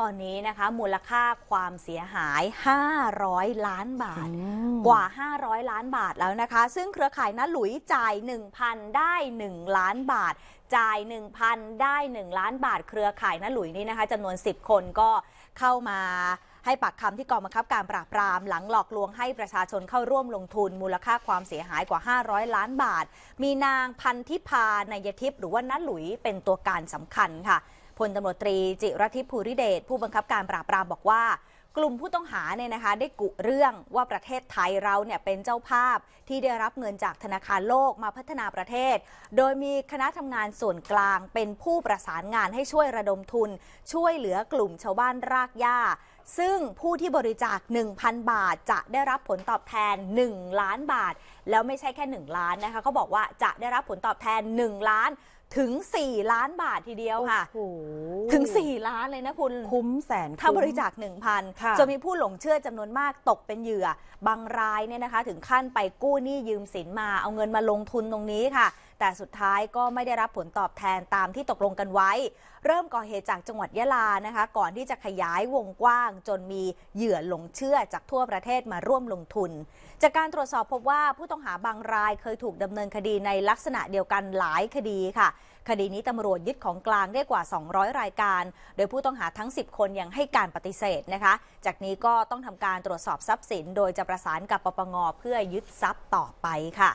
ตอนนี้นะคะ มูลค่าความเสียหาย 500 ล้านบาท กว่า 500 ล้านบาทแล้วนะคะซึ่งเครือข่ายนะหลุยจ่าย 1,000 ได้ 1 ล้านบาท จ่าย 1,000 ได้ 1 ล้านบาท เครือข่ายนะหลุยนี่นะคะจำนวน 10 คนก็เข้ามาให้ปากคำที่กองบังคับการปราบปรามหลังหลอกลวงให้ประชาชนเข้าร่วมลงทุนมูลค่าความเสียหายกว่า 500 ล้านบาท มีนางพันธิพานายทิพย์หรือว่านัาหลุยเป็นตัวการสำคัญค่ะพลตำรวจตรี จิรทิพย์ภูริเดชผู้บังคับการปราบปรามบอกว่า กลุ่มผู้ต้องหาเนี่ยนะคะ ได้กุเรื่องว่าประเทศไทยเราเนี่ยเป็นเจ้าภาพที่ได้รับเงินจากธนาคารโลกมาพัฒนาประเทศ โดยมีคณะทำงานส่วนกลางเป็นผู้ประสานงานให้ช่วยระดมทุน ช่วยเหลือกลุ่มชาวบ้านรากหญ้าซึ่งผู้ที่บริจาค 1,000 บาทจะได้รับผลตอบแทน 1 ล้านบาท แล้วไม่ใช่แค่ 1 ล้านนะคะเขาบอกว่าจะได้รับผลตอบแทน 1 ล้านถึง 4 ล้านบาททีเดียวค่ะถึง 4 ล้านเลยนะคุณ คุ้มแสนถ้าบริจาค1,000จะมีผู้หลงเชื่อจำนวนมากตกเป็นเหยื่อ บางรายเนี่ยนะคะ ถึงขั้นไปกู้หนี้ยืมสินมาเอาเงินมาลงทุนตรงนี้ค่ะแต่สุดท้ายก็ไม่ได้รับผลตอบแทนตามที่ตกลงกันไว้ เริ่มก่อเหตุจากจังหวัดยะลานะคะ ก่อนที่จะขยายวงกว้างจนมีเหยื่อหลงเชื่อจากทั่วประเทศมาร่วมลงทุน จากการตรวจสอบพบว่าผู้ต้องหาบางรายเคยถูกดำเนินคดีในลักษณะเดียวกันหลายคดีค่ะ คดีนี้ตำรวจยึดของกลางได้กว่า 200 รายการ โดยผู้ต้องหาทั้ง 10 คนยังให้การปฏิเสธนะคะ จากนี้ก็ต้องทำการตรวจสอบทรัพย์สิน โดยจะประสานกับปปงเพื่อยึดทรัพย์ต่อไปค่ะ